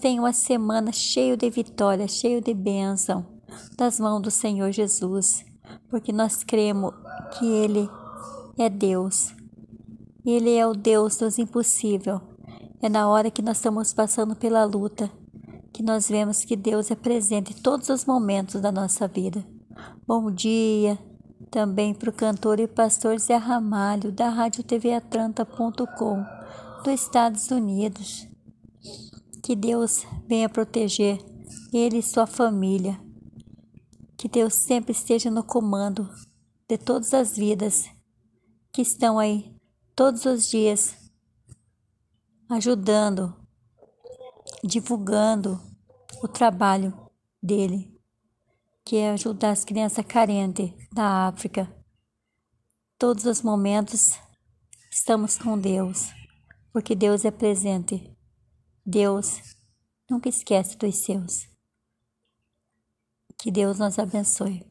tenha uma semana cheio de vitória, cheio de bênção das mãos do Senhor Jesus, porque nós cremos que Ele é Deus. Ele é o Deus dos impossível. É na hora que nós estamos passando pela luta que nós vemos que Deus é presente em todos os momentos da nossa vida. Bom dia também para o cantor e pastor Zé Ramalho, da Rádio TV Atlanta.com, dos Estados Unidos. Que Deus venha proteger ele e sua família. Que Deus sempre esteja no comando de todas as vidas que estão aí todos os dias ajudando, divulgando o trabalho dele, que é ajudar as crianças carentes da África. Todos os momentos estamos com Deus, porque Deus é presente Deus nunca esquece dos seus. Que Deus nos abençoe.